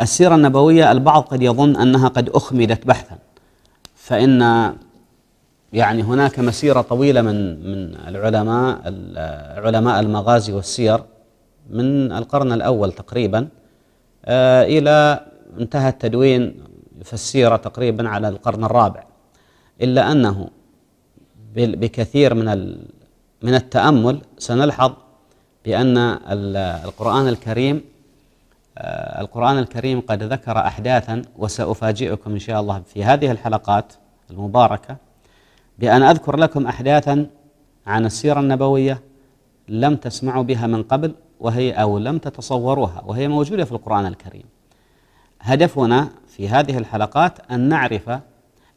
السيرة النبوية البعض قد يظن أنها قد أخمدت بحثا فإن يعني هناك مسيرة طويلة من من العلماء علماء المغازي والسير من القرن الأول تقريبا آه، إلى انتهى التدوين في السيرة تقريبا على القرن الرابع إلا أنه بكثير من من التأمل سنلحظ بأن القرآن الكريم آه، القرآن الكريم قد ذكر أحداثا وسأفاجئكم إن شاء الله في هذه الحلقات المباركة بأن أذكر لكم أحداثا عن السيرة النبوية لم تسمعوا بها من قبل وهي أو لم تتصوروها وهي موجودة في القرآن الكريم هدفنا في هذه الحلقات أن نعرف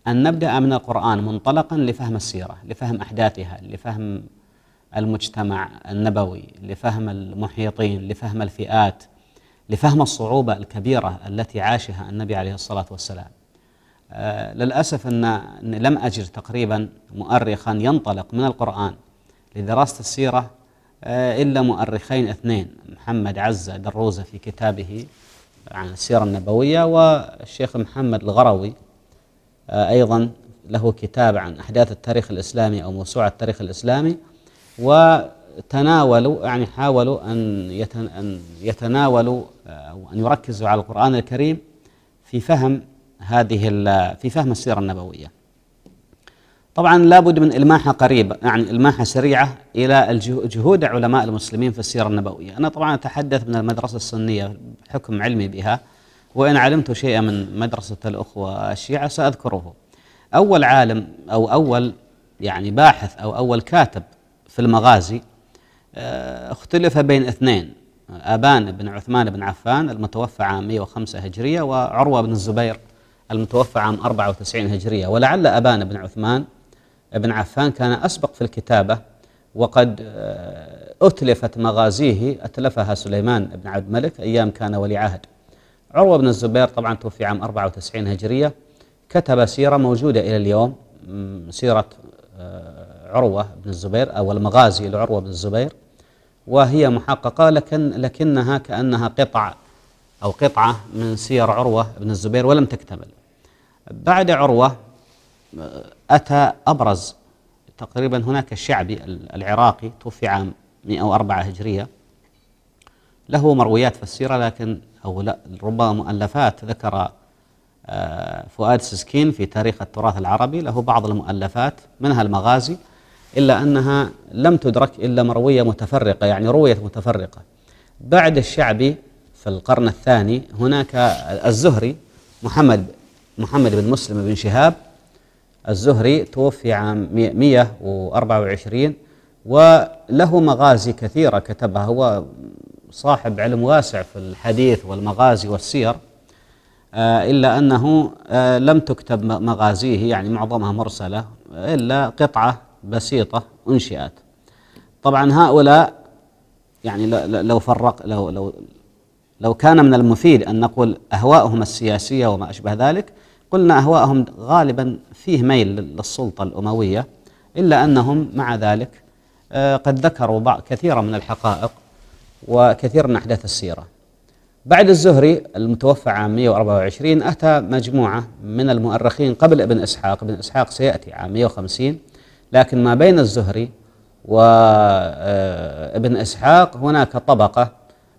أن نبدأ من القرآن منطلقا لفهم السيرة لفهم أحداثها لفهم المجتمع النبوي لفهم المحيطين لفهم الفئات لفهم الصعوبة الكبيرة التي عاشها النبي عليه الصلاة والسلام آه، للأسف أن لم أجد تقريبا مؤرخا ينطلق من القرآن لدراسة السيرة آه، إلا مؤرخين اثنين محمد عزة دروزة في كتابه عن السيرة النبوية والشيخ محمد الغروي آه، أيضا له كتاب عن أحداث التاريخ الإسلامي أو موسوعة التاريخ الإسلامي و تناولوا يعني حاولوا أن أن يتناولوا أو أن يركزوا على القرآن الكريم في فهم هذه في فهم السيرة النبوية طبعا لابد من إلماحة قريبة يعني إلماحة سريعة إلى جهود علماء المسلمين في السيرة النبوية أنا طبعا أتحدث من المدرسة السنية بحكم علمي بها وإن علمت شيئا من مدرسة الأخوة الشيعة سأذكره أول عالم أو أول يعني باحث أو أول كاتب في المغازي آه، اختلف بين اثنين أبان بن عثمان بن عفان المتوفى عام 105 هجرية وعروة بن الزبير المتوفى عام 94 هجرية ولعل أبان بن عثمان بن عفان كان أسبق في الكتابة وقد آه، أتلفت مغازيه أتلفها سليمان بن عبد الملك أيام كان ولي عهد عروة بن الزبير طبعا توفي عام 94 هجرية كتب سيرة موجودة إلى اليوم سيرة آه، عروة بن الزبير أو المغازي لعروة بن الزبير وهي محققة لكن لكنها كأنها قطع أو قطعة من سير عروة بن الزبير ولم تكتمل بعد عروة أتى أبرز تقريبا هناك الشعبي العراقي توفي عام 104 هجرية له مرويات في السيرة لكن أو لا ربما مؤلفات ذكر آه، فؤاد سسكين في تاريخ التراث العربي له بعض المؤلفات منها المغازي إلا أنها لم تدرك إلا مروية متفرقة يعني روية متفرقة بعد الشعبي في القرن الثاني هناك الزهري محمد محمد بن مسلم بن شهاب الزهري توفي عام 124 وله مغازي كثيرة كتبها هو صاحب علم واسع في الحديث والمغازي والسير آه، إلا أنه آه، لم تكتب مغازيه يعني معظمها مرسلة إلا قطعة بسيطة أنشئت طبعا هؤلاء يعني لو فرق لو لو لو كان من المفيد أن نقول أهواءهم السياسية وما أشبه ذلك قلنا أهواءهم غالبا فيه ميل للسلطة الأموية إلا أنهم مع ذلك آه، قد ذكروا بعض كثيرا من الحقائق وكثير من أحداث السيرة بعد الزهري المتوفى عام 124 أتى مجموعة من المؤرخين قبل ابن إسحاق ابن إسحاق سيأتي عام 150 لكن ما بين الزهري وابن آه، إسحاق هناك طبقة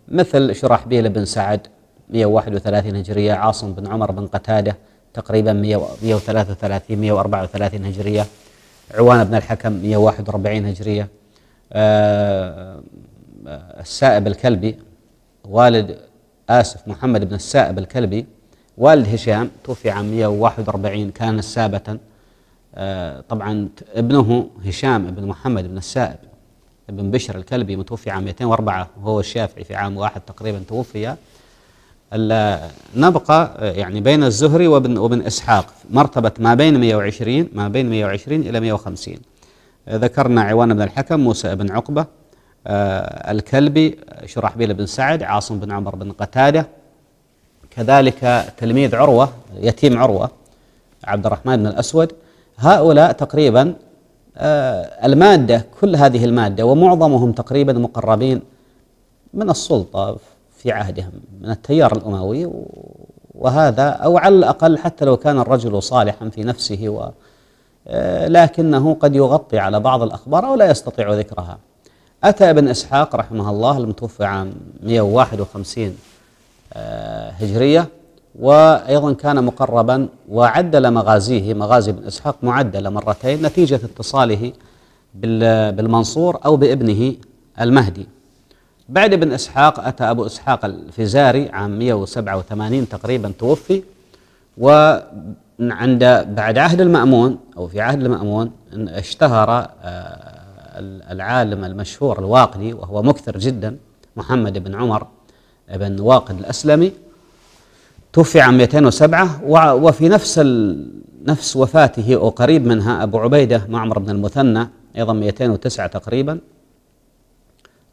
مثل شرحبيل بن سعد 131 هجرية عاصم بن عمر بن قتادة تقريبا 133 134 هجرية عوان بن الحكم 141 هجرية آه، آه، السائب الكلبي والد آسف محمد بن السائب الكلبي والد هشام توفي عام 141 كان سابة آه، طبعا ابنه هشام بن محمد بن السائب بن بشر الكلبي متوفي عام 204 وهو الشافعي في عام واحد تقريبا توفي نبقى آه، يعني بين الزهري وابن, وابن إسحاق مرتبة ما بين 120 ما بين 120 إلى 150 آه، ذكرنا عوان بن الحكم موسى بن عقبة الكلبي شرحبيل بن سعد عاصم بن عمر بن قتادة كذلك تلميذ عروة يتيم عروة عبد الرحمن بن الأسود هؤلاء تقريبا آه، المادة كل هذه المادة ومعظمهم تقريبا مقربين من السلطة في عهدهم من التيار الأموي وهذا أو على الأقل حتى لو كان الرجل صالحا في نفسه و آه، لكنه قد يغطي على بعض الأخبار أو لا يستطيع ذكرها أتى ابن إسحاق رحمه الله المتوفى عام 151 آه، هجرية وأيضا كان مقربا وعدل مغازيه مغازي بن إسحاق معدلة مرتين نتيجة اتصاله بالمنصور أو بابنه المهدي بعد ابن إسحاق أتى أبو إسحاق الفزاري عام 187 تقريبا توفي وعند بعد عهد المأمون أو في عهد المأمون اشتهر آه، العالم المشهور الواقدي وهو مكثر جدا محمد بن عمر بن واقد الأسلمي توفي عام 207 وفي نفس ال... نفس وفاته أو قريب منها أبو عبيدة معمر بن المثنى أيضا 209 تقريبا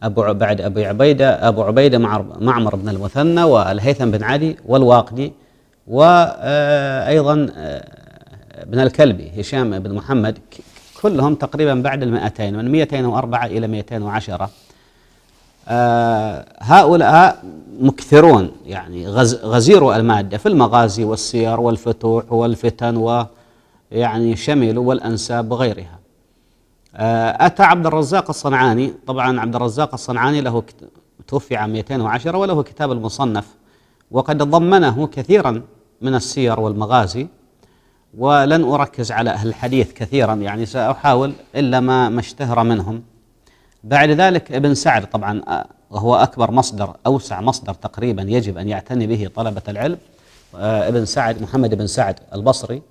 أبو بعد أبي عبيدة أبو عبيدة معمر بن المثنى والهيثم بن علي والواقدي وأيضا آه، ابن آه، الكلبي هشام بن محمد كلهم تقريبا بعد 200 من 204 إلى 210 آه، هؤلاء مكثرون يعني غزيروا المادة في المغازي والسير والفتوح والفتن ويعني شملوا شمل والأنساب وغيرها آه، أتى عبد الرزاق الصنعاني طبعا عبد الرزاق الصنعاني له توفي عام 210 وله كتاب المصنف وقد ضمنه كثيرا من السير والمغازي ولن أركز على أهل الحديث كثيرا يعني سأحاول إلا ما, ما اشتهر منهم بعد ذلك ابن سعد طبعا آه، وهو أكبر مصدر أوسع مصدر تقريبا يجب أن يعتني به طلبة العلم آه، ابن سعد محمد بن سعد البصري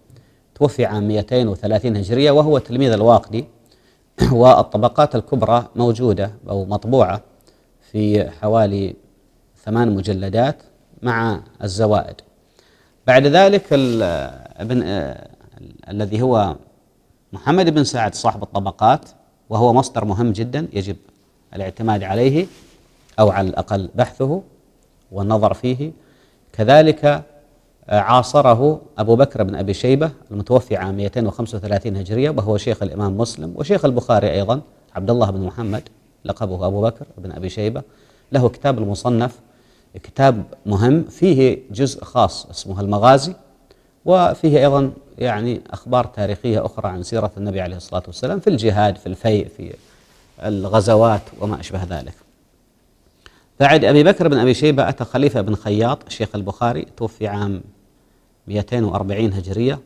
توفي عام 230 هجرية وهو تلميذ الواقدي والطبقات الكبرى موجودة أو مطبوعة في حوالي ثمان مجلدات مع الزوائد بعد ذلك آه، ابن الذي هو محمد بن سعد صاحب الطبقات وهو مصدر مهم جدا يجب الاعتماد عليه أو على الأقل بحثه والنظر فيه كذلك آه، عاصره أبو بكر بن أبي شيبة المتوفي عام 235 هجرية وهو شيخ الإمام مسلم وشيخ البخاري أيضا عبد الله بن محمد لقبه أبو بكر بن أبي شيبة له كتاب المصنف كتاب مهم فيه جزء خاص اسمه المغازي وفيه أيضا يعني أخبار تاريخية أخرى عن سيرة النبي عليه الصلاة والسلام في الجهاد في الفيء في الغزوات وما أشبه ذلك بعد أبي بكر بن أبي شيبة أتى خليفة بن خياط شيخ البخاري توفي عام 240 هجرية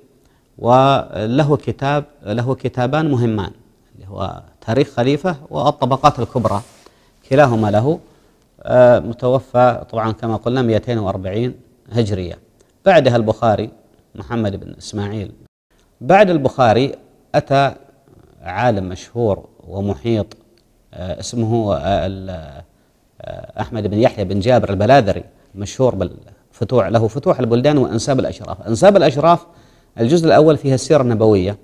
وله كتاب له كتابان مهمان اللي هو تاريخ خليفة والطبقات الكبرى كلاهما له آه، متوفى طبعا كما قلنا 240 هجرية بعدها البخاري محمد بن إسماعيل بعد البخاري أتى عالم مشهور ومحيط آه، اسمه آه، آه، أحمد بن يحيى بن جابر البلاذري مشهور بالفتوح له فتوح البلدان وأنساب الأشراف أنساب الأشراف الجزء الأول فيها السيرة النبوية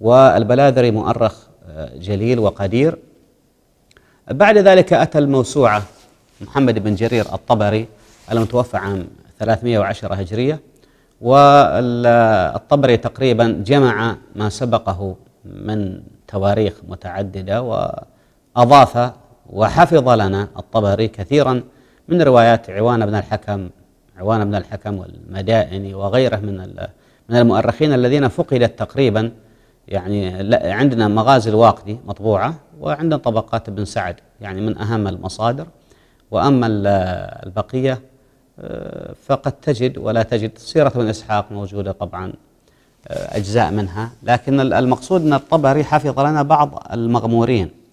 والبلاذري مؤرخ جليل وقدير بعد ذلك أتى الموسوعة محمد بن جرير الطبري المتوفى عام 310 هجرية والطبري تقريبا جمع ما سبقه من تواريخ متعددة وأضاف وحفظ لنا الطبري كثيرا من روايات عوان بن الحكم عوان بن الحكم والمدائني وغيره من من المؤرخين الذين فقدت تقريبا يعني عندنا مغازي الواقدي مطبوعة وعندنا طبقات ابن سعد يعني من أهم المصادر وأما البقية فقد تجد ولا تجد سيرة ابن إسحاق موجودة طبعا آه، أجزاء منها لكن المقصود أن الطبري حفظ لنا بعض المغمورين